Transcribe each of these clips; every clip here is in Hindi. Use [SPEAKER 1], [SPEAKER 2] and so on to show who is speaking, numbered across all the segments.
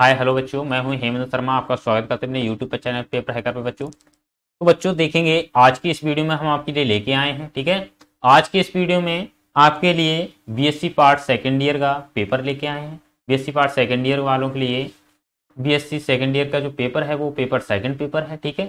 [SPEAKER 1] हाय हेलो बच्चों मैं हूं हेमंत शर्मा आपका स्वागत करते हैं अपने यूट्यूब पर चैनल पेपर हैकर पे बच्चों तो बच्चों देखेंगे आज की इस वीडियो में हम आपके लिए लेके आए हैं ठीक है आज के इस वीडियो में आपके लिए बीएससी पार्ट सेकेंड ईयर का पेपर लेके आए हैं बीएससी पार्ट सेकंड ईयर वालों के लिए बीएससी सेकेंड ईयर का जो पेपर है वो पेपर सेकेंड पेपर है ठीक है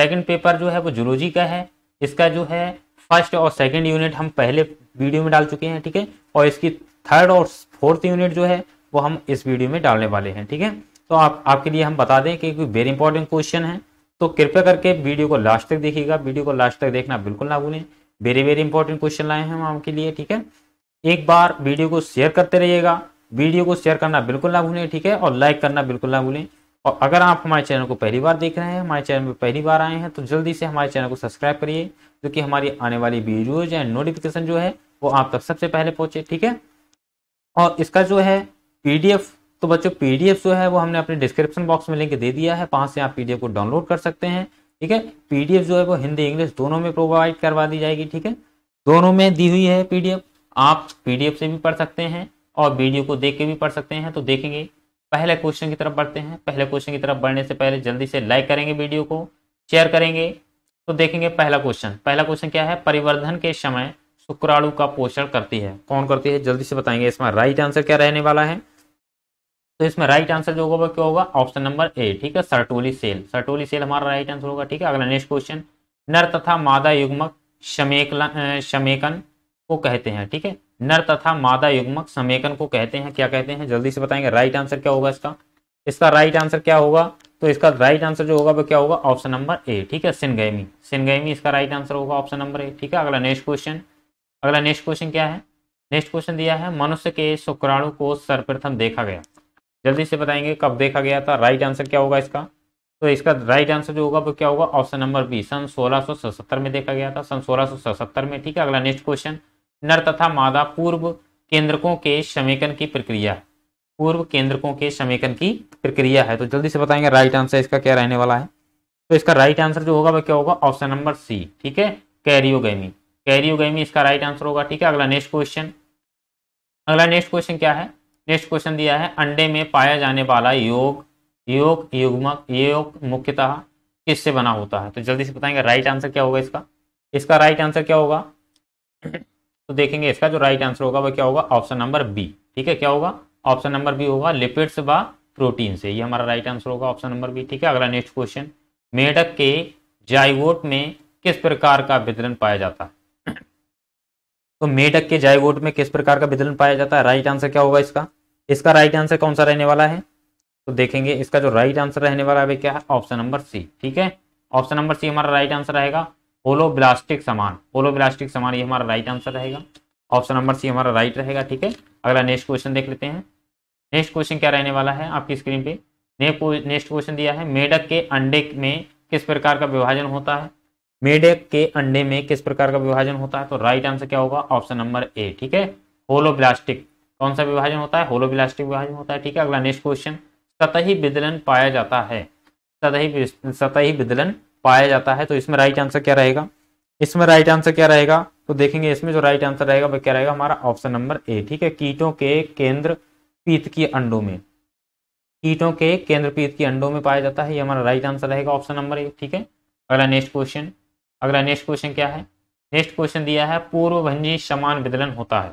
[SPEAKER 1] सेकेंड पेपर जो है वो जुलोजी का है इसका जो है फर्स्ट और सेकेंड यूनिट हम पहले वीडियो में डाल चुके हैं ठीक है और इसकी थर्ड और फोर्थ यूनिट जो है वो हम इस वीडियो में डालने वाले हैं ठीक है तो आप आपके लिए हम बता दें कि वेरी इंपॉर्टेंट क्वेश्चन है तो कृपया करके वीडियो को लास्ट तक देखिएगा वीडियो को लास्ट तक देखना बिल्कुल ना भूलें वेरी वेरी इंपॉर्टेंट क्वेश्चन लाए हैं हम आपके लिए ठीक है एक बार वीडियो को शेयर करते रहिएगा वीडियो को शेयर करना बिल्कुल ना भूलें ठीक है और लाइक करना बिल्कुल ना भूलें और अगर आप हमारे चैनल को पहली बार देख रहे हैं हमारे चैनल में पहली बार आए हैं तो जल्दी से हमारे चैनल को सब्सक्राइब करिए क्योंकि तो हमारी आने वाली वीडियोज एंड नोटिफिकेशन जो है वो आप तक सबसे पहले पहुंचे ठीक है और इसका जो है पीडीएफ तो बच्चों पीडीएफ जो है वो हमने अपने डिस्क्रिप्शन बॉक्स में लिंक दे दिया है वहां से आप पीडीएफ को डाउनलोड कर सकते हैं ठीक है पीडीएफ जो है वो हिंदी इंग्लिश दोनों में प्रोवाइड करवा दी जाएगी ठीक है दोनों में दी हुई है पीडीएफ आप पीडीएफ से भी पढ़ सकते हैं और वीडियो को देख के भी पढ़ सकते हैं तो देखेंगे पहले क्वेश्चन की तरफ बढ़ते हैं पहले क्वेश्चन की तरफ बढ़ने से पहले जल्दी से लाइक करेंगे वीडियो को शेयर करेंगे तो देखेंगे पहला क्वेश्चन पहला क्वेश्चन क्या है परिवर्धन के समय शुक्राणु का पोषण करती है कौन करती है जल्दी से बताएंगे इसमें राइट आंसर क्या रहने वाला है तो इसमें राइट आंसर जो होगा क्या होगा ऑप्शन नंबर ए ठीक है सरटोली सेल सरटोली सेल हमारा राइट आंसर होगा ठीक है अगला नेक्स्ट क्वेश्चन नर तथा मादा युग्मक समेकन को कहते हैं ठीक है नर तथा मादा युग्मक समेकन को कहते हैं क्या कहते हैं जल्दी से बताएंगे राइट आंसर क्या होगा इसका इसका राइट आंसर क्या होगा तो इसका राइट आंसर जो होगा वो क्या होगा ऑप्शन नंबर ए ठीक है सिनगैमी सिनगैमी इसका राइट आंसर होगा ऑप्शन नंबर ए ठीक है अगला नेक्स्ट क्वेश्चन अगला नेक्स्ट क्वेश्चन क्या है नेक्स्ट क्वेश्चन दिया है मनुष्य के शुक्राणु को सर्वप्रथम देखा गया जल्दी से बताएंगे कब देखा गया था राइट आंसर क्या होगा इसका तो इसका राइट आंसर जो होगा वो क्या होगा ऑप्शन नंबर बी सन 1677 में देखा गया था सन 1677 में ठीक है अगला नेक्स्ट क्वेश्चन नर तथा मादा पूर्व केंद्रकों के समेकन की प्रक्रिया पूर्व केंद्रकों के समेकन की प्रक्रिया है तो जल्दी से बताएंगे राइट आंसर इसका क्या रहने वाला है तो इसका राइट आंसर जो होगा वह क्या होगा ऑप्शन नंबर सी ठीक है कैरियोगी कैरियोगेमी इसका राइट आंसर होगा ठीक है अगला नेक्स्ट क्वेश्चन अगला नेक्स्ट क्वेश्चन क्या है नेक्स्ट क्वेश्चन दिया है अंडे में पाया जाने वाला योग योग युग्मक ये योग मुख्यतः किससे बना होता है तो जल्दी से बताएंगे राइट आंसर क्या होगा इसका इसका राइट आंसर क्या होगा तो देखेंगे इसका जो राइट आंसर होगा वह क्या होगा ऑप्शन नंबर बी ठीक है क्या होगा ऑप्शन नंबर बी होगा लिपिड्स व प्रोटीन से ये हमारा राइट आंसर होगा ऑप्शन नंबर बी ठीक है अगला नेक्स्ट क्वेश्चन मेढक के जाइवोट में किस प्रकार का वितरण पाया जाता है तो मेढक के जायगोट में किस प्रकार का विदलन पाया जाता है राइट आंसर क्या होगा इसका इसका राइट आंसर कौन सा रहने वाला है तो देखेंगे इसका जो राइट आंसर रहने वाला है क्या है ऑप्शन नंबर सी ठीक है ऑप्शन नंबर सी हमारा राइट आंसर रहेगा ब्लास्टिक समान ब्लास्टिक समान ये हमारा राइट आंसर रहेगा ऑप्शन नंबर सी हमारा राइट रहेगा ठीक है अगला नेक्स्ट क्वेश्चन देख लेते हैं नेक्स्ट क्वेश्चन क्या रहने वाला है आपकी स्क्रीन पे नेक्स्ट क्वेश्चन दिया है मेढक के अंडे में किस प्रकार का विभाजन होता है मेढक के अंडे में किस प्रकार का विभाजन होता है तो राइट आंसर क्या होगा ऑप्शन नंबर ए ठीक है होलोब्लास्टिक कौन सा विभाजन होता है होलोब्लास्टिक विभाजन होता है ठीक है अगला नेक्स्ट क्वेश्चन सतही विदलन पाया जाता है सतही सतही विदलन पाया जाता है तो इसमें राइट आंसर क्या रहेगा इसमें राइट आंसर क्या रहेगा तो देखेंगे इसमें जो राइट आंसर रहेगा वह क्या रहेगा हमारा ऑप्शन नंबर ए ठीक है कीटों के केंद्र पीत के अंडों में कीटों के केंद्र पीत के अंडों में पाया जाता है ये हमारा राइट आंसर रहेगा ऑप्शन नंबर ए ठीक है अगला नेक्स्ट क्वेश्चन अगला नेक्स्ट क्वेश्चन क्या है नेक्स्ट क्वेश्चन दिया है पूर्व भंजी समान विदलन होता है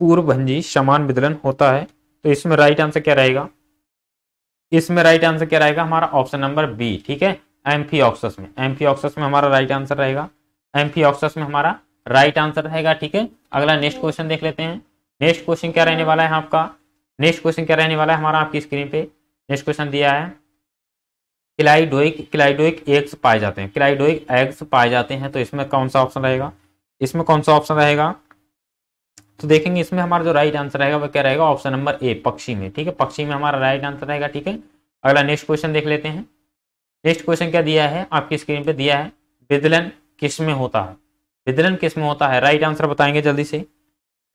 [SPEAKER 1] पूर्व भंजी समान विदलन होता है तो इसमें राइट आंसर क्या रहेगा इसमें राइट आंसर क्या रहेगा हमारा ऑप्शन नंबर बी ठीक है एम्फी ऑक्सस में एम्फी ऑक्सस में हमारा राइट आंसर रहेगा एम्फी ऑक्सस में हमारा राइट आंसर रहेगा ठीक है अगला नेक्स्ट क्वेश्चन देख लेते हैं नेक्स्ट क्वेश्चन क्या रहने वाला है आपका नेक्स्ट क्वेश्चन क्या रहने वाला है हमारा आपकी स्क्रीन पे नेक्स्ट क्वेश्चन दिया है क्लाइडोइक क्लाइडोइक एग्स पाए जाते हैं क्लाइडोइक एग्स पाए जाते हैं तो इसमें कौन सा ऑप्शन रहेगा इसमें कौन सा ऑप्शन रहेगा तो देखेंगे इसमें हमारा जो राइट आंसर रहेगा वो क्या रहेगा ऑप्शन नंबर ए पक्षी में ठीक है पक्षी में हमारा राइट आंसर रहेगा ठीक है अगला नेक्स्ट क्वेश्चन देख लेते हैं नेक्स्ट क्वेश्चन क्या दिया है आपकी स्क्रीन पे दिया है विदलन किस में होता है विदलन किस में होता है राइट आंसर बताएंगे जल्दी से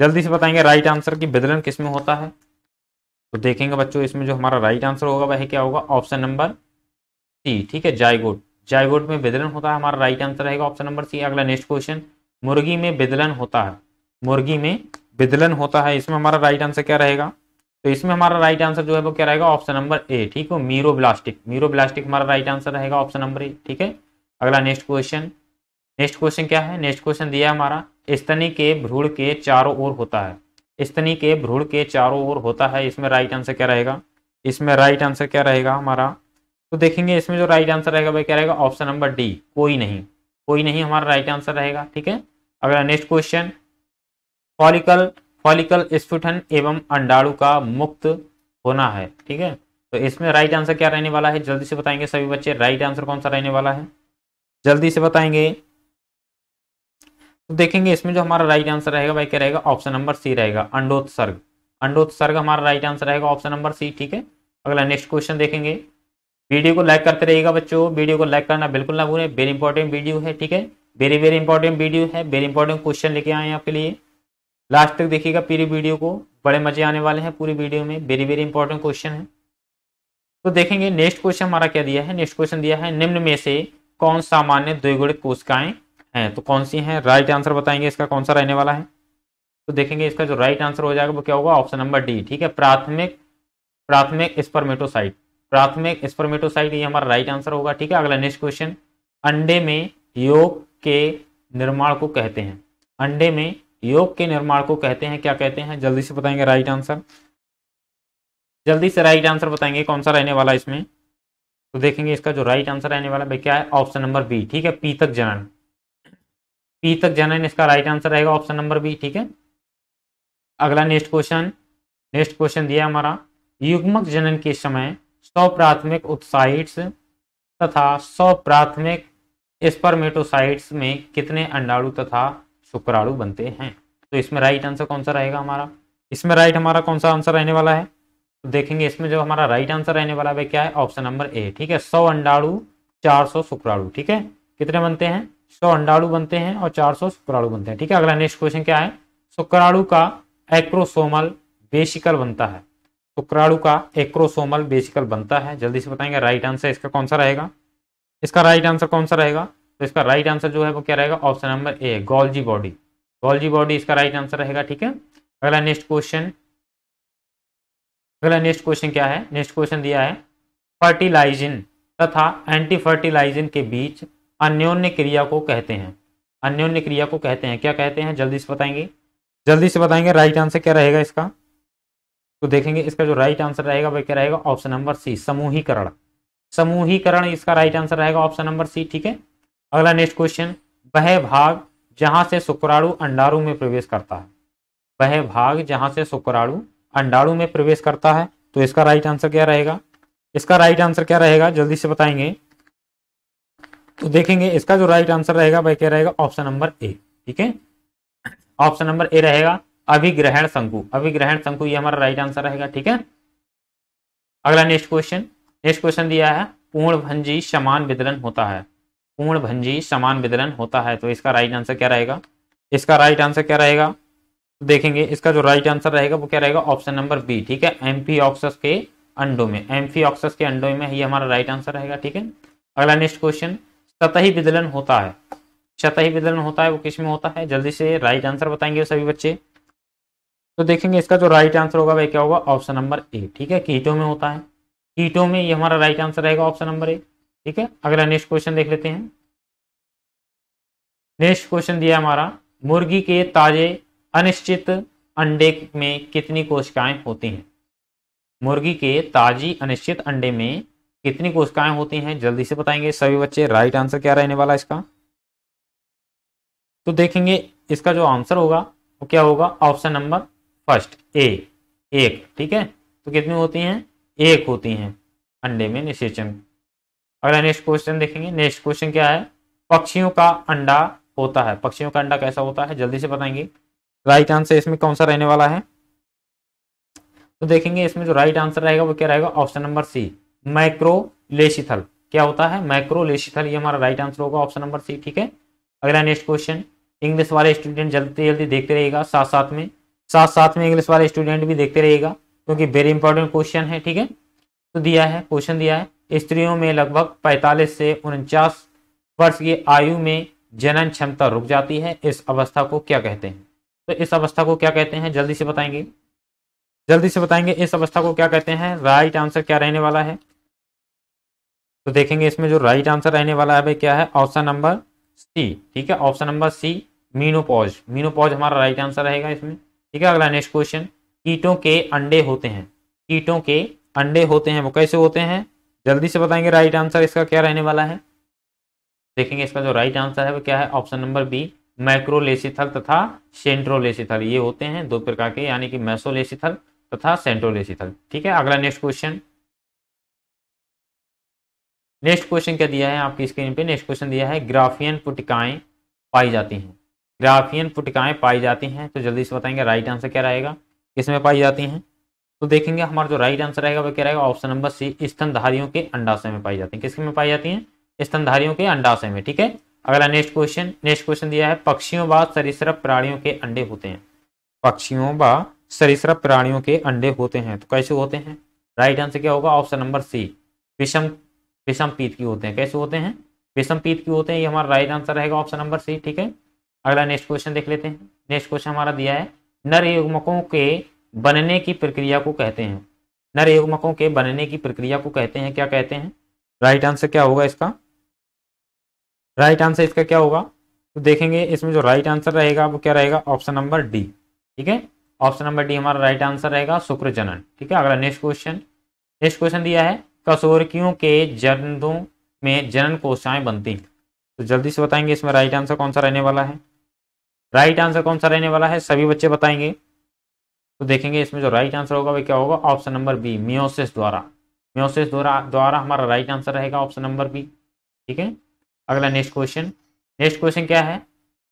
[SPEAKER 1] जल्दी से बताएंगे राइट आंसर की विदलन किस में होता है तो देखेंगे बच्चों इसमें जो हमारा राइट आंसर होगा वह क्या होगा ऑप्शन नंबर सी ठीक है जायगोट जायगोट में विदलन होता है हमारा राइट आंसर रहेगा ऑप्शन नंबर सी अगला नेक्स्ट क्वेश्चन मुर्गी में विदलन होता है मुर्गी में विदलन होता है इसमें हमारा राइट आंसर क्या रहेगा तो इसमें हमारा राइट आंसर जो है वो क्या रहेगा ऑप्शन नंबर ए ठीक है मीरो ब्लास्टिक मीरो ब्लास्टिक हमारा राइट आंसर रहेगा ऑप्शन नंबर ए ठीक है अगला नेक्स्ट क्वेश्चन नेक्स्ट क्वेश्चन क्या है नेक्स्ट क्वेश्चन दिया है हमारा स्तनी के भ्रूण के चारों ओर होता है स्तनी के भ्रूण के चारों ओर होता है इसमें राइट आंसर क्या रहेगा इसमें राइट आंसर क्या रहेगा हमारा तो देखेंगे इसमें जो राइट आंसर रहेगा भाई क्या रहेगा ऑप्शन नंबर डी कोई नहीं कोई नहीं हमारा राइट आंसर रहेगा ठीक है अगला नेक्स्ट क्वेश्चन फॉलिकल फॉलिकल स्फुटन एवं अंडाणु का मुक्त होना है ठीक है तो इसमें राइट आंसर क्या रहने वाला है जल्दी से बताएंगे सभी बच्चे राइट आंसर कौन सा रहने वाला है जल्दी से बताएंगे तो देखेंगे इसमें जो हमारा राइट आंसर रहेगा भाई क्या रहेगा ऑप्शन नंबर सी रहेगा अंडोत्सर्ग अंडोत्सर्ग हमारा राइट आंसर रहेगा ऑप्शन नंबर सी ठीक है अगला नेक्स्ट क्वेश्चन देखेंगे वीडियो को लाइक करते रहिएगा बच्चों वीडियो को लाइक करना बिल्कुल ना भूलें वेरी इंपॉर्टेंट वीडियो है ठीक है वेरी वेरी इंपॉर्टेंट वीडियो है वेरी इंपॉर्टेंट क्वेश्चन लेके आए आपके लिए लास्ट तक देखिएगा पूरी वीडियो को बड़े मजे आने वाले हैं पूरी वीडियो में वेरी वेरी इंपॉर्टेंट क्वेश्चन है तो देखेंगे नेक्स्ट क्वेश्चन हमारा क्या दिया है नेक्स्ट क्वेश्चन दिया है निम्न में से कौन सामान्य द्विगुणित कोशिकाएं हैं तो कौन सी हैं राइट आंसर बताएंगे इसका कौन सा रहने वाला है तो देखेंगे इसका जो राइट आंसर हो जाएगा वो क्या होगा ऑप्शन नंबर डी ठीक है प्राथमिक प्राथमिक स्पर्मेटोसाइट प्राथमिक स्पर्मेटोसाइट ये हमारा राइट आंसर होगा ठीक है अगला नेक्स्ट क्वेश्चन अंडे में योग के निर्माण को कहते हैं अंडे में योग के निर्माण को कहते हैं क्या कहते हैं जल्दी से बताएंगे राइट आंसर जल्दी से राइट आंसर बताएंगे कौन सा रहने वाला इसमें तो देखेंगे इसका जो राइट आंसर रहने वाला है क्या है ऑप्शन नंबर बी ठीक है पीतक जनन पीतक जनन इसका राइट आंसर रहेगा ऑप्शन नंबर बी ठीक है अगला नेक्स्ट क्वेश्चन नेक्स्ट क्वेश्चन दिया हमारा युग्मक जनन के समय सौ प्राथमिक उत्साइट्स तथा सौ प्राथमिक स्पर्मेटोसाइट्स में कितने अंडाणु तथा शुक्राणु बनते हैं तो इसमें राइट आंसर कौन सा रहेगा हमारा इसमें राइट हमारा कौन सा आंसर रहने वाला है तो देखेंगे इसमें जो हमारा राइट आंसर रहने वाला है क्या है ऑप्शन नंबर ए ठीक है सौ अंडाणु चार सौ शुक्राणु ठीक है कितने बनते हैं सौ अंडाणु बनते हैं और चार सौ शुक्राणु बनते हैं ठीक है अगला नेक्स्ट क्वेश्चन क्या है शुक्राणु का एक्रोसोमल बेसिकल बनता है शुक्राणु का एक्रोसोमल बेसिकल बनता है जल्दी से बताएंगे राइट आंसर इसका कौन सा रहेगा इसका राइट आंसर कौन सा रहेगा तो इसका राइट आंसर जो है वो क्या रहेगा option number A Golgi body Golgi body इसका राइट आंसर रहेगा ठीक है अगला नेक्स्ट क्वेश्चन अगला नेक्स्ट क्वेश्चन क्या है नेक्स्ट क्वेश्चन दिया है फर्टिलाइजिन तथा एंटी फर्टिलाइजिन के बीच अन्योन्य क्रिया को कहते हैं अन्योन्य क्रिया को कहते हैं क्या कहते हैं जल्दी से बताएंगे जल्दी से बताएंगे राइट आंसर क्या रहेगा इसका तो देखेंगे इसका जो राइट आंसर रहेगा वह क्या रहेगा ऑप्शन नंबर सी समूहीकरण समूहीकरण इसका राइट आंसर रहेगा ऑप्शन नंबर सी ठीक है अगला नेक्स्ट क्वेश्चन वह भाग जहां से शुक्राणु अंडारू में प्रवेश करता है वह भाग जहां से शुक्राणु अंडारु में प्रवेश करता है तो इसका राइट आंसर क्या रहेगा इसका राइट आंसर क्या रहेगा जल्दी से बताएंगे तो देखेंगे इसका जो राइट आंसर रहेगा वह क्या रहेगा ऑप्शन नंबर ए ठीक है ऑप्शन नंबर ए रहेगा अभिग्रहण शंकु अभिग्रहण शंकु ये हमारा राइट आंसर रहेगा ठीक है अगला नेक्स्ट क्वेश्चन नेक्स्ट क्वेश्चन दिया है पूर्ण भंजी समान विदलन होता है पूर्ण भंजी समान विदलन होता है तो इसका राइट आंसर क्या रहेगा इसका राइट आंसर क्या रहेगा देखेंगे इसका जो राइट आंसर रहेगा वो क्या रहेगा ऑप्शन नंबर बी ठीक है एम्फी ऑक्सस के अंडों में एम्फी ऑक्सस के अंडों में ही हमारा राइट आंसर रहेगा ठीक है अगला नेक्स्ट क्वेश्चन सतही विदलन होता है सतही विदलन होता है वो किस में होता है जल्दी से राइट आंसर बताएंगे सभी बच्चे तो देखेंगे इसका जो राइट आंसर होगा वह क्या होगा ऑप्शन नंबर ए ठीक है कीटो में होता है कीटो में ये हमारा राइट आंसर रहेगा ऑप्शन नंबर ए ठीक है अगला नेक्स्ट क्वेश्चन देख लेते हैं नेक्स्ट क्वेश्चन दिया हमारा मुर्गी के ताजे अनिश्चित अंडे में कितनी कोशिकाएं होती हैं मुर्गी के ताजी अनिश्चित अंडे में कितनी कोशिकाएं होती हैं जल्दी से बताएंगे सभी बच्चे राइट आंसर क्या रहने वाला इसका तो देखेंगे इसका जो आंसर होगा वो क्या होगा ऑप्शन नंबर फर्स्ट ए एक ठीक है तो कितनी होती हैं एक होती हैं अंडे में निषेचन अगला नेक्स्ट क्वेश्चन देखेंगे नेक्स्ट क्वेश्चन क्या है पक्षियों का अंडा होता है पक्षियों का अंडा कैसा होता है जल्दी से बताएंगे राइट आंसर इसमें कौन सा रहने वाला है तो देखेंगे इसमें जो राइट आंसर रहेगा वो क्या रहेगा ऑप्शन नंबर सी माइक्रोलेशिथल क्या होता है माइक्रोलेशिथल ये हमारा राइट आंसर होगा ऑप्शन नंबर सी ठीक है अगला नेक्स्ट क्वेश्चन इंग्लिश वाले स्टूडेंट जल्दी जल्दी देखते रहेगा साथ साथ में साथ साथ में इंग्लिश वाले स्टूडेंट भी देखते रहेगा क्योंकि वेरी इंपॉर्टेंट क्वेश्चन है ठीक है तो दिया है क्वेश्चन दिया है स्त्रियों में लगभग 45 से उनचास वर्ष की आयु में जनन क्षमता रुक जाती है इस अवस्था को क्या कहते हैं तो इस अवस्था को क्या कहते हैं जल्दी से बताएंगे जल्दी से बताएंगे इस अवस्था को क्या कहते हैं राइट आंसर क्या रहने वाला है तो देखेंगे इसमें जो राइट आंसर रहने वाला है भाई क्या है ऑप्शन नंबर सी ठीक है option number C menopause menopause हमारा राइट आंसर रहेगा इसमें ठीक है अगला नेक्स्ट क्वेश्चन कीटों के अंडे होते हैं कीटों के अंडे होते हैं वो कैसे होते हैं जल्दी से बताएंगे राइट आंसर इसका क्या रहने वाला है देखेंगे इसका जो राइट आंसर है वो क्या है ऑप्शन नंबर बी माइक्रोलेसिथल तथा सेंट्रोलेसिथल ये होते हैं दो प्रकार के यानी कि मैसोलेसिथल तथा सेंट्रोलेसिथल ठीक है अगला नेक्स्ट क्वेश्चन नेक्स्ट क्वेश्चन क्या दिया है आपकी स्क्रीन पे नेक्स्ट क्वेश्चन दिया है ग्राफियन पुटिकाएं पाई जाती हैं ग्राफियन पुटिकाएं पाई जाती हैं तो जल्दी से बताएंगे राइट आंसर क्या रहेगा किसमें पाई जाती हैं तो देखेंगे हमारा जो राइट आंसर रहेगा वो क्या रहेगा ऑप्शन नंबर सी स्तनधारियों के अंडाशय में पाई जाती है किसके में पाई जाती है स्तनधारियों के अंडाशय में ठीक है अगला नेक्स्ट क्वेश्चन नेक्स्ट क्वेश्चन दिया है पक्षियों व सरिसरप प्राणियों के अंडे होते हैं पक्षियों व सरिसरप प्राणियों के अंडे होते हैं तो कैसे होते हैं राइट आंसर क्या होगा ऑप्शन नंबर सी विषम विषम पीत की होते हैं कैसे होते हैं विषम पीत की होते हैं ये हमारा राइट आंसर रहेगा ऑप्शन नंबर सी ठीक है अगला नेक्स्ट क्वेश्चन देख लेते हैं नेक्स्ट क्वेश्चन हमारा दिया है नर युग्मकों के बनने की प्रक्रिया को कहते हैं नर युग्मकों के बनने की प्रक्रिया को कहते हैं क्या कहते हैं राइट आंसर क्या होगा इसका राइट आंसर इसका क्या होगा तो देखेंगे इसमें जो राइट आंसर रहेगा वो क्या रहेगा ऑप्शन नंबर डी ठीक है ऑप्शन नंबर डी हमारा राइट आंसर रहेगा शुक्र जनन ठीक है अगला नेक्स्ट क्वेश्चन नेक्स्ट क्वेश्चन दिया है कसोरकियों के जन्दों में जनन कोशाएं बनती तो जल्दी से बताएंगे इसमें राइट आंसर कौन सा रहने वाला है राइट आंसर कौन सा रहने वाला है सभी बच्चे बताएंगे तो देखेंगे इसमें जो राइट आंसर होगा वह क्या होगा ऑप्शन नंबर बी मियोसिस द्वारा मियोसिस द्वारा द्वारा हमारा राइट आंसर रहेगा ऑप्शन नंबर बी ठीक है अगला नेक्स्ट क्वेश्चन नेक्स्ट क्वेश्चन क्या है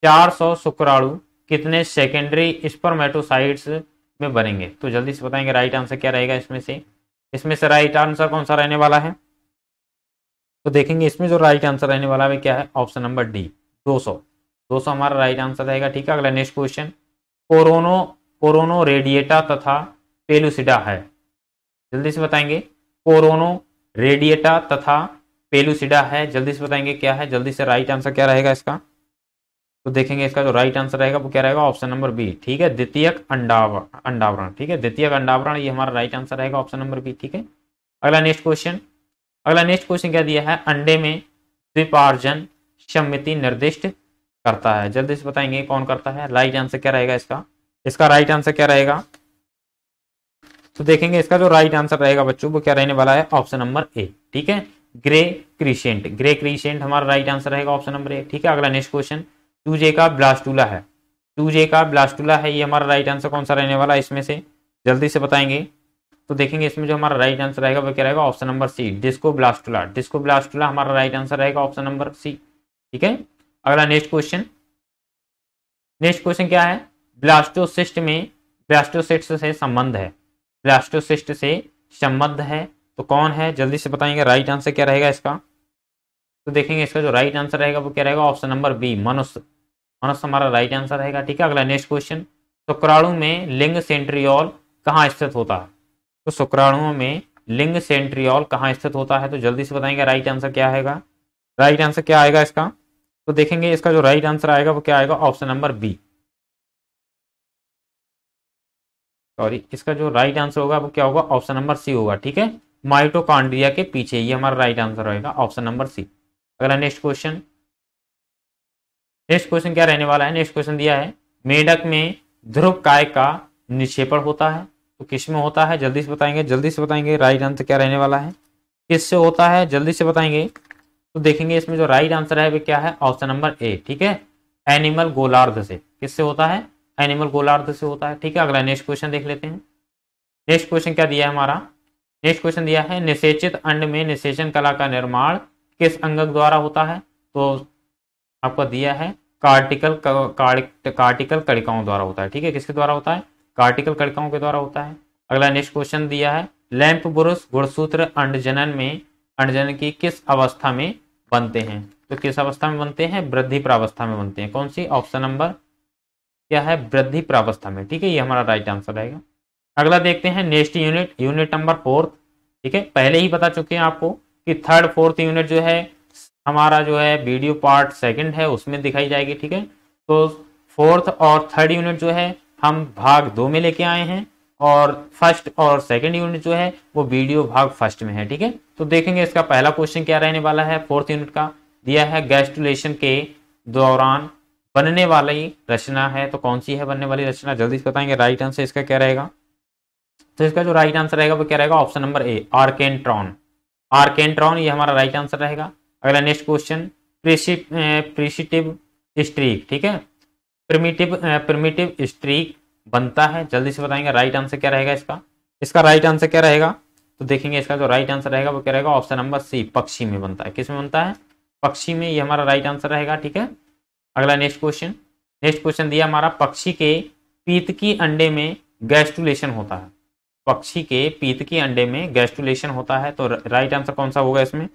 [SPEAKER 1] 400 शुक्राणु कितने सेकेंडरी स्पर्मेटोसाइट्स में बनेंगे तो जल्दी से बताएंगे राइट आंसर क्या रहेगा इसमें से इसमें से राइट आंसर कौन सा रहने वाला है तो देखेंगे इसमें जो राइट आंसर रहने वाला है क्या है ऑप्शन नंबर डी 200 दोस्तों हमारा राइट आंसर रहेगा ठीक है अगला next question corona corona radiata तथा पेलुसिडा है जल्दी से बताएंगे कोरोनो रेडिएटा तथा पेलुसिडा है जल्दी से बताएंगे क्या है जल्दी से राइट आंसर क्या रहेगा इसका तो देखेंगे इसका जो राइट आंसर रहेगा वो क्या रहेगा ऑप्शन नंबर बी ठीक है द्वितीय अंडावरण अंडावरण ठीक है द्वितीय अंडावरण ये हमारा राइट आंसर रहेगा ऑप्शन नंबर बी ठीक है अगला नेक्स्ट क्वेश्चन अगला नेक्स्ट क्वेश्चन क्या दिया है अंडे में द्विपार्जन सम्मिति निर्दिष्ट करता है जल्दी से बताएंगे कौन करता है राइट आंसर क्या रहेगा इसका इसका राइट आंसर क्या रहेगा तो देखेंगे इसका जो राइट आंसर रहेगा बच्चों वो क्या रहने वाला है ऑप्शन नंबर ए ठीक है ग्रे क्रिशेंट ग्रे क्रीशेंट हमारा राइट आंसर रहेगा ऑप्शन नंबर ए ठीक है अगला नेक्स्ट क्वेश्चन टू जे का ब्लास्टूला है टू जे का ब्लास्टूला है ये हमारा राइट आंसर कौन सा रहने वाला है इसमें से जल्दी से बताएंगे तो देखेंगे इसमें जो हमारा राइट आंसर रहेगा वो क्या रहेगा option number C discoblastula discoblastula हमारा राइट आंसर रहेगा ऑप्शन नंबर सी ठीक है अगला नेक्स्ट क्वेश्चन नेक्स्ट क्वेश्चन क्या है ब्लास्टोसिस्ट में ब्लास्टोसिस्ट से संबंध है ब्लास्टोसिस्ट से संबंध है तो कौन है जल्दी से बताएंगे राइट आंसर क्या रहेगा इसका तो देखेंगे इसका जो राइट आंसर रहेगा वो क्या रहेगा ऑप्शन नंबर बी मनुष्य मनुष्य हमारा राइट आंसर रहेगा ठीक है अगला नेक्स्ट क्वेश्चन शुक्राणु में लिंग सेंट्रियोल कहाँ स्थित होता है तो शुक्राणुओं में लिंग सेंट्रियोल कहाँ स्थित होता है तो जल्दी से बताएंगे राइट आंसर क्या आएगा राइट आंसर क्या आएगा इसका तो देखेंगे इसका जो राइट आंसर आएगा वो क्या आएगा ऑप्शन नंबर बी सॉरी इसका जो राइट आंसर होगा वो क्या होगा ऑप्शन नंबर सी होगा ठीक है माइटोकॉन्ड्रिया के पीछे ये हमारा राइट आंसर रहेगा ऑप्शन नंबर सी अगला नेक्स्ट क्वेश्चन नेक्स्ट क्वेश्चन क्या रहने वाला है नेक्स्ट क्वेश्चन दिया है मेढक में ध्रुव काय का निक्षेपण होता है तो किस में होता है जल्दी से बताएंगे जल्दी से बताएंगे राइट आंसर क्या रहने वाला है किस से होता है जल्दी से बताएंगे तो देखेंगे इसमें जो राइट आंसर है वे क्या है ऑप्शन नंबर ए ठीक है एनिमल गोलार्ध से किससे होता है एनिमल गोलार्ध से होता है ठीक है अगला नेक्स्ट क्वेश्चन देख लेते हैं नेक्स्ट क्वेश्चन क्या दिया है हमारा नेक्स्ट क्वेश्चन दिया है निषेचित अंड में निषेचन कला का निर्माण किस अंगक द्वारा होता है तो आपको दिया है कार्टिकल कार्टिकल कड़िकाओं द्वारा होता है ठीक है किसके द्वारा होता है कार्टिकल कड़िकाओं के द्वारा होता है अगला नेक्स्ट क्वेश्चन दिया है लैंप बुरुष गुणसूत्र अंडजनन में अंडजनन की किस अवस्था में बनते हैं तो किस अवस्था में बनते हैं वृद्धि प्रावस्था में बनते हैं कौन सी ऑप्शन नंबर क्या है वृद्धि प्रावस्था में ठीक है ये हमारा राइट आंसर रहेगा अगला देखते हैं next unit unit number fourth ठीक है पहले ही बता चुके हैं आपको कि थर्ड फोर्थ यूनिट जो है हमारा जो है वीडियो पार्ट सेकंड है उसमें दिखाई जाएगी ठीक है तो फोर्थ और थर्ड यूनिट जो है हम भाग दो में लेके आए हैं और फर्स्ट और सेकंड यूनिट जो है वो वीडियो भाग फर्स्ट में है ठीक है तो देखेंगे इसका पहला क्वेश्चन क्या रहने वाला है फोर्थ यूनिट का दिया है गैस्टुलेशन के दौरान बनने वाली रचना है तो कौन सी है बनने वाली रचना जल्दी से बताएंगे राइट आंसर इसका क्या रहेगा तो इसका जो राइट आंसर रहेगा वो क्या रहेगा ऑप्शन नंबर ए आर्केंट्रॉन आर्केंट्रॉन ये हमारा राइट आंसर रहेगा अगला नेक्स्ट क्वेश्चन प्रिशिटिव स्ट्रीक ठीक है प्रिमिटिव प्रिमिटिव स्ट्रीक बनता है जल्दी से बताएंगे राइट आंसर क्या रहेगा इसका इसका राइट आंसर क्या रहेगा तो देखेंगे इसका जो राइट आंसर रहेगा वो क्या रहेगा ऑप्शन नंबर सी पक्षी में बनता है किस में बनता है पक्षी में ये हमारा राइट आंसर रहेगा ठीक है अगला नेक्स्ट क्वेश्चन नेक्स्ट क्वेश्चन दिया हमारा पक्षी के पीत की अंडे में गैस्टुलेशन होता है पक्षी के पीत की अंडे में गैस्टुलेशन होता है तो राइट आंसर कौन सा होगा इसमें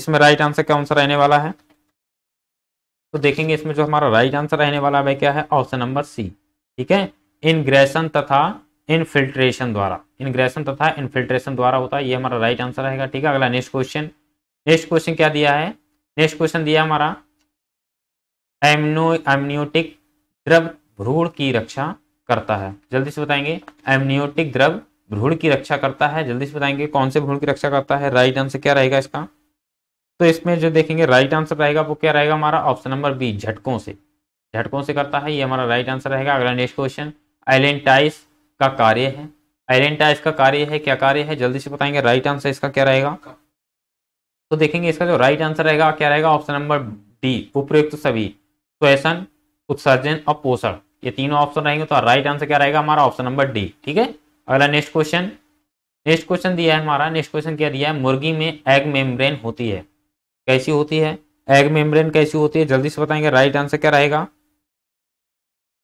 [SPEAKER 1] इसमें राइट आंसर कौन सा रहने वाला है तो देखेंगे इसमें जो हमारा राइट आंसर रहने वाला है क्या है ऑप्शन नंबर सी ठीक है इनग्रेशन तथा इनफिल्ट्रेशन द्वारा इनग्रेशन तथा इनफिल्ट्रेशन द्वारा होता है ये हमारा राइट आंसर रहेगा ठीक है अगला नेक्स्ट क्वेश्चन नेक्स्ट क्वेश्चन क्या दिया है नेक्स्ट क्वेश्चन दिया हमारा एमनो एमनियोटिक द्रव भ्रूण की रक्षा करता है जल्दी से बताएंगे एमनियोटिक द्रव भ्रूण की रक्षा करता है जल्दी से बताएंगे कौन से भ्रूण की रक्षा करता है राइट आंसर क्या रहेगा इसका तो इसमें जो देखेंगे राइट आंसर रहेगा वो क्या रहेगा हमारा ऑप्शन नंबर बी झटकों से झटकों से करता है ये हमारा राइट आंसर रहेगा अगला नेक्स्ट क्वेश्चन एलेंटाइस का कार्य है एलेंटा इसका कार्य है क्या कार्य है जल्दी से बताएंगे राइट आंसर इसका क्या रहेगा तो देखेंगे इसका जो राइट आंसर रहेगा क्या रहेगा ऑप्शन नंबर डी उपयुक्त सभी श्वेसन उत्सर्जन और पोषण ये तीनों ऑप्शन रहेंगे तो राइट आंसर क्या रहेगा हमारा ऑप्शन नंबर डी ठीक है अगला नेक्स्ट क्वेश्चन नेक्स्ट क्वेश्चन दिया है हमारा नेक्स्ट क्वेश्चन क्या दिया है मुर्गी में एग मेम्ब्रेन होती है कैसी होती है एग मेम्ब्रेन कैसी होती है जल्दी से बताएंगे राइट आंसर क्या रहेगा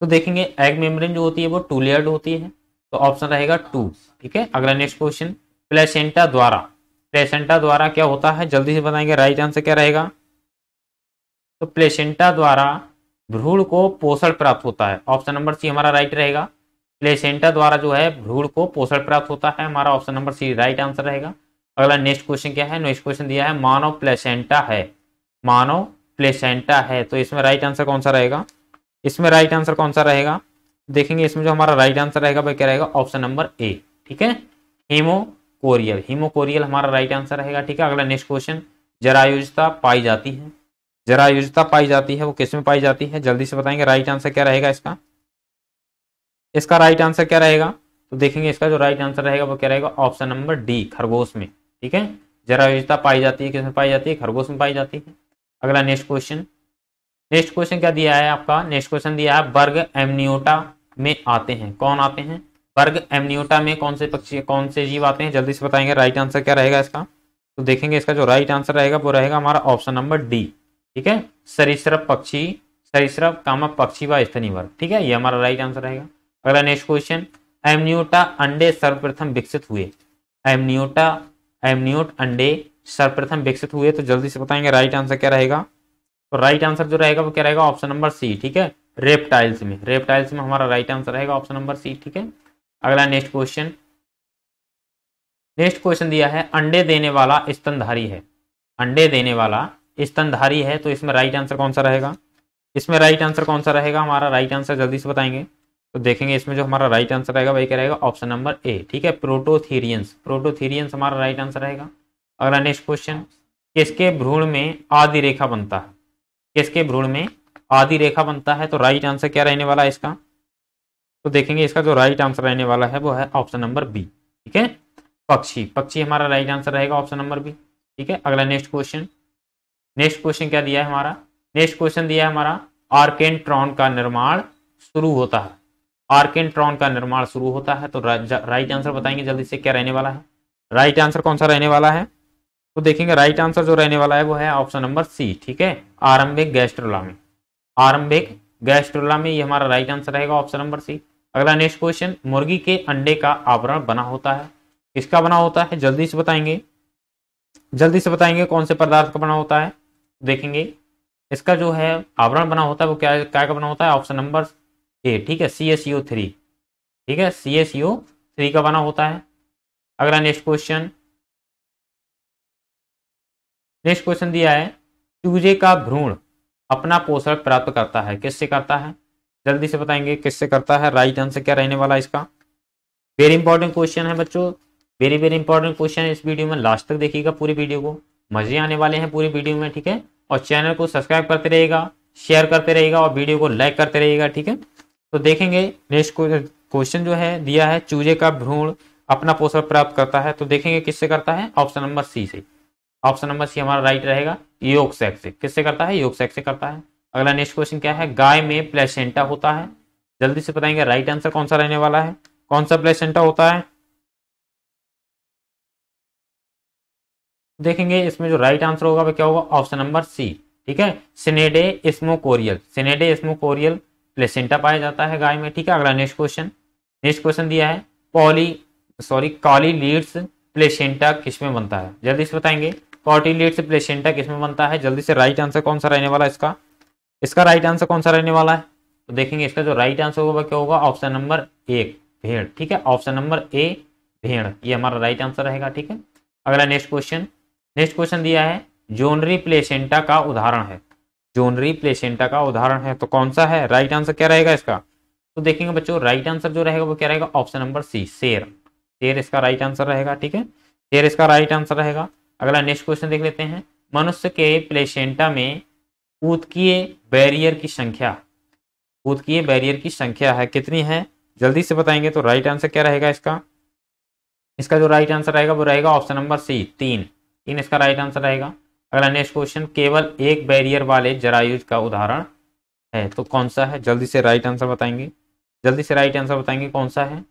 [SPEAKER 1] तो देखेंगे एग मेम्ब्रेन जो होती है वो टू लेयर्ड होती है तो ऑप्शन रहेगा टू ठीक है अगला नेक्स्ट क्वेश्चन प्लेसेंटा द्वारा प्लेसेंटा द्वारा क्या होता है जल्दी से बताएंगे राइट आंसर क्या रहेगा तो प्लेसेंटा द्वारा भ्रूण को पोषण प्राप्त होता है ऑप्शन नंबर सी हमारा राइट रहेगा प्लेसेंटा द्वारा जो है भ्रूण को पोषण प्राप्त होता है हमारा option number C right answer रहेगा अगला नेक्स्ट क्वेश्चन क्या है नेक्स्ट क्वेश्चन दिया है मानव प्लेसेंटा है मानव प्लेसेंटा है तो इसमें राइट आंसर कौन सा रहेगा इसमें राइट आंसर कौन सा रहेगा देखेंगे इसमें जो हमारा राइट आंसर रहेगा वह क्या रहेगा ऑप्शन नंबर ए ठीक है हीमोकोरियल हीमोकोरियल हमारा राइट आंसर रहेगा ठीक है अगला नेक्स्ट क्वेश्चन जरायुजता पाई जाती है जरायुजता पाई जाती है वो किस में पाई जाती है जल्दी से बताएंगे राइट आंसर क्या रहेगा इसका इसका राइट आंसर क्या रहेगा तो देखेंगे इसका जो राइट आंसर रहेगा वो क्या रहेगा ऑप्शन नंबर डी खरगोश में ठीक है जरायुजता पाई जाती है किसमें पाई जाती है खरगोश में पाई जाती है अगला नेक्स्ट क्वेश्चन नेक्स्ट क्वेश्चन क्या दिया है आपका नेक्स्ट क्वेश्चन दिया है वर्ग एमनियोटा में आते हैं कौन आते हैं वर्ग एमनियोटा में कौन से पक्षी कौन से जीव आते हैं जल्दी से बताएंगे राइट आंसर क्या रहेगा इसका तो देखेंगे इसका जो राइट आंसर रहेगा वो रहेगा हमारा ऑप्शन नंबर डी ठीक है सरीसृप पक्षी सरीसृप कामा पक्षी व वर्ग ठीक है ये हमारा राइट आंसर रहेगा अगला नेक्स्ट क्वेश्चन एमनियोटा अंडे सर्वप्रथम विकसित हुए एमनियोटा एमनियोट अंडे सर्वप्रथम विकसित हुए तो जल्दी से बताएंगे राइट आंसर क्या रहेगा तो राइट आंसर जो रहेगा वो क्या रहेगा ऑप्शन नंबर सी ठीक है रेपटाइल्स में रेपटाइल्स में हमारा राइट आंसर रहेगा ऑप्शन नंबर सी ठीक है अगला नेक्स्ट क्वेश्चन नेक्स्ट क्वेश्चन दिया है अंडे देने वाला स्तनधारी है अंडे देने वाला स्तनधारी है तो इसमें राइट आंसर कौन सा रहेगा इसमें राइट आंसर कौन सा रहेगा हमारा राइट आंसर जल्दी से बताएंगे तो देखेंगे इसमें जो हमारा राइट आंसर रहेगा वही क्या रहेगा ऑप्शन नंबर ए ठीक है प्रोटोथीरियंस प्रोटोथीरियंस हमारा राइट आंसर रहेगा अगला नेक्स्ट क्वेश्चन किसके भ्रूण में आदि रेखा बनता है किसके भ्रूण में आधी रेखा बनता है तो राइट आंसर क्या रहने वाला है इसका तो देखेंगे इसका जो राइट आंसर रहने वाला है वो है ऑप्शन नंबर बी ठीक है पक्षी पक्षी हमारा राइट आंसर रहेगा ऑप्शन नंबर बी ठीक है अगला नेक्स्ट क्वेश्चन नेक्स्ट क्वेश्चन क्या दिया है हमारा नेक्स्ट क्वेश्चन दिया है हमारा आर्केन ट्रॉन का निर्माण शुरू होता है आर्केन का निर्माण शुरू होता है तो राइट आंसर बताएंगे जल्दी से क्या रहने वाला है राइट आंसर कौन सा रहने वाला है तो देखेंगे राइट आंसर जो रहने वाला है वो है ऑप्शन नंबर सी ठीक है आरंभिक गैस्ट्रोला में आरंभिक गैस्ट्रोला में ये हमारा राइट आंसर रहेगा ऑप्शन नंबर सी अगला नेक्स्ट क्वेश्चन मुर्गी के अंडे का आवरण बना होता है किसका बना होता है जल्दी से बताएंगे जल्दी से बताएंगे कौन से पदार्थ का बना होता है देखेंगे इसका जो है आवरण बना होता है वो क्या क्या का बना होता है ऑप्शन नंबर ए ठीक है सी एस थ्री ठीक है सी एस यू थ्री का बना होता है अगला नेक्स्ट क्वेश्चन नेक्स्ट क्वेश्चन दिया है चूजे का भ्रूण अपना पोषण प्राप्त करता है किससे करता है जल्दी से बताएंगे किससे करता है राइट आंसर क्या रहने वाला इसका वेरी इंपॉर्टेंट क्वेश्चन है बच्चों वेरी वेरी इंपॉर्टेंट क्वेश्चन इस वीडियो में लास्ट तक देखिएगा पूरी वीडियो को मजे आने वाले हैं पूरी वीडियो में ठीक है और चैनल को सब्सक्राइब करते रहेगा शेयर करते रहेगा और वीडियो को लाइक करते रहेगा ठीक है तो देखेंगे नेक्स्ट क्वेश्चन जो है दिया है चूजे का भ्रूण अपना पोषण प्राप्त करता है तो देखेंगे किससे करता है ऑप्शन नंबर सी से ऑप्शन नंबर सी हमारा राइट रहेगा योग सेक से किससे करता है योग सेक से करता है अगला नेक्स्ट क्वेश्चन क्या है गाय में प्लेसेंटा होता है जल्दी से बताएंगे राइट आंसर कौन सा रहने वाला है कौन सा प्लेसेंटा होता है देखेंगे इसमें जो राइट आंसर होगा वह क्या होगा ऑप्शन नंबर सी ठीक है सिनेडे स्मोकोरियल सिनेडे स्मोकोरियल प्लेसेंटा पाया जाता है गाय में ठीक है अगला नेक्स्ट क्वेश्चन नेक्स्ट क्वेश्चन दिया है poly sorry cotyledons placenta किसमें बनता है जल्दी से बताएंगे कॉर्टिलेट से प्लेसेंटा किसमें बनता है जल्दी से राइट आंसर कौन सा रहने वाला है इसका इसका राइट आंसर कौन सा रहने वाला है तो देखेंगे इसका जो राइट आंसर होगा क्या होगा ऑप्शन नंबर एक भेड़ ठीक है ऑप्शन नंबर ए भेड़ ये हमारा राइट आंसर रहेगा ठीक है अगला नेक्स्ट क्वेश्चन नेक्स्ट क्वेश्चन दिया है जोनरी प्लेसेंटा का उदाहरण है जोनरी प्लेसेंटा का उदाहरण है तो कौन सा है राइट आंसर क्या रहेगा इसका तो देखेंगे बच्चों राइट आंसर जो रहेगा वो क्या रहेगा ऑप्शन नंबर सी शेर शेर इसका राइट आंसर रहेगा ठीक है शेर इसका राइट आंसर रहेगा अगला नेक्स्ट क्वेश्चन देख लेते हैं मनुष्य के प्लेसेंटा में उत्कीय बैरियर की संख्या उत्कीय बैरियर की संख्या है कितनी है जल्दी से बताएंगे तो राइट आंसर क्या रहेगा इसका इसका जो राइट आंसर रहेगा वो रहेगा ऑप्शन नंबर सी तीन तीन इसका राइट आंसर रहेगा अगला नेक्स्ट क्वेश्चन केवल एक बैरियर वाले जरायुज का उदाहरण है तो कौन सा है जल्दी से राइट आंसर बताएंगे जल्दी से राइट आंसर बताएंगे कौन सा है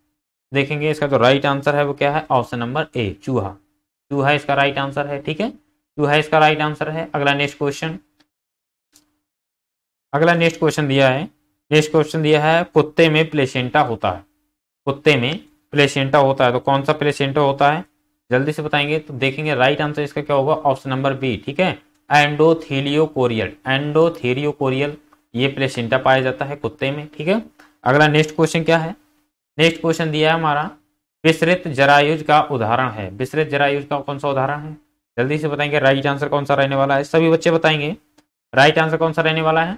[SPEAKER 1] देखेंगे इसका जो राइट आंसर है वो क्या है ऑप्शन नंबर ए चूहा टू है इसका राइट आंसर है ठीक है टू है इसका राइट आंसर है अगला नेक्स्ट क्वेश्चन अगला नेक्स्ट क्वेश्चन दिया है नेक्स्ट क्वेश्चन दिया है कुत्ते में प्लेसेंटा होता है कुत्ते में प्लेसेंटा होता है तो कौन सा प्लेसेंटा होता है जल्दी से बताएंगे तो देखेंगे राइट आंसर इसका क्या होगा ऑप्शन नंबर बी ठीक है एंडोथीलियो कोरियल एंडोथीलियो कोरियल ये प्लेसेंटा पाया जाता है कुत्ते में ठीक है अगला नेक्स्ट क्वेश्चन क्या है नेक्स्ट क्वेश्चन दिया है हमारा विस्तृत जरायुज का उदाहरण है विस्तृत जरायुज का कौन सा उदाहरण है जल्दी से बताएंगे राइट आंसर कौन सा रहने वाला है सभी बच्चे बताएंगे राइट आंसर कौन सा रहने वाला है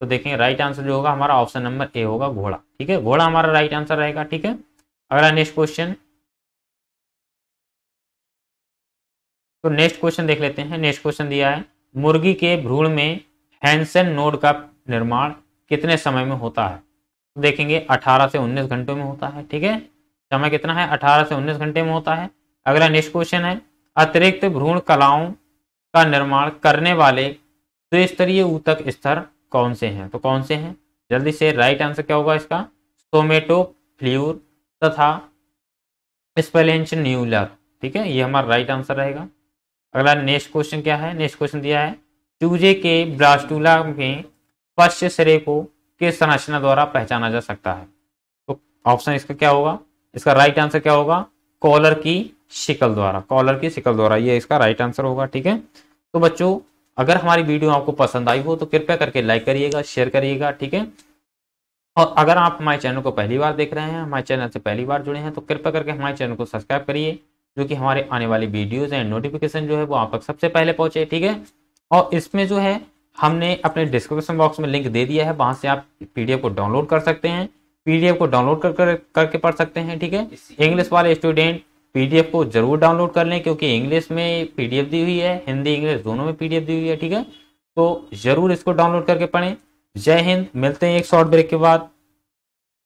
[SPEAKER 1] तो देखेंगे राइट आंसर जो होगा हमारा ऑप्शन नंबर ए होगा घोड़ा ठीक है घोड़ा हमारा राइट आंसर रहेगा ठीक है अगला नेक्स्ट क्वेश्चन तो नेक्स्ट क्वेश्चन देख लेते हैं नेक्स्ट क्वेश्चन दिया है मुर्गी के भ्रूण में हैंसन नोड का निर्माण कितने समय में होता है तो देखेंगे 18 से 19 घंटों में होता है ठीक है समय कितना है अठारह से उन्नीस घंटे में होता है अगला नेक्स्ट क्वेश्चन है अतिरिक्त भ्रूण कलाओं का निर्माण करने वाले त्रिस्तरीय ऊतक स्तर कौन से हैं तो कौन से हैं जल्दी से राइट आंसर क्या होगा इसका सोमेटो फ्ल्यूर तथा स्पेलेंच न्यूलर ठीक है ये हमारा राइट आंसर रहेगा अगला नेक्स्ट क्वेश्चन क्या है नेक्स्ट क्वेश्चन दिया है चूजे के ब्रास्टूला में पश्च सिरे को किस संरचना द्वारा पहचाना जा सकता है तो ऑप्शन इसका क्या होगा इसका राइट आंसर क्या होगा कॉलर की शिकल द्वारा कॉलर की शिकल द्वारा ये इसका राइट आंसर होगा ठीक है तो बच्चों अगर हमारी वीडियो आपको पसंद आई हो तो कृपया करके लाइक करिएगा शेयर करिएगा ठीक है और अगर आप हमारे चैनल को पहली बार देख रहे हैं हमारे चैनल से पहली बार जुड़े हैं तो कृपया करके हमारे चैनल को सब्सक्राइब करिए जो कि हमारे आने वाली वीडियोज एंड नोटिफिकेशन जो है वो आप तक सबसे पहले पहुंचे ठीक है और इसमें जो है हमने अपने डिस्क्रिप्शन बॉक्स में लिंक दे दिया है वहां से आप पीडीएफ को डाउनलोड कर सकते हैं पीडीएफ को डाउनलोड कर, कर करके पढ़ सकते हैं ठीक है इंग्लिश वाले स्टूडेंट पीडीएफ को जरूर डाउनलोड कर लें क्योंकि इंग्लिश में पीडीएफ दी हुई है हिंदी इंग्लिश दोनों में पीडीएफ दी हुई है ठीक है तो जरूर इसको डाउनलोड करके पढ़ें जय हिंद मिलते हैं एक शॉर्ट ब्रेक के बाद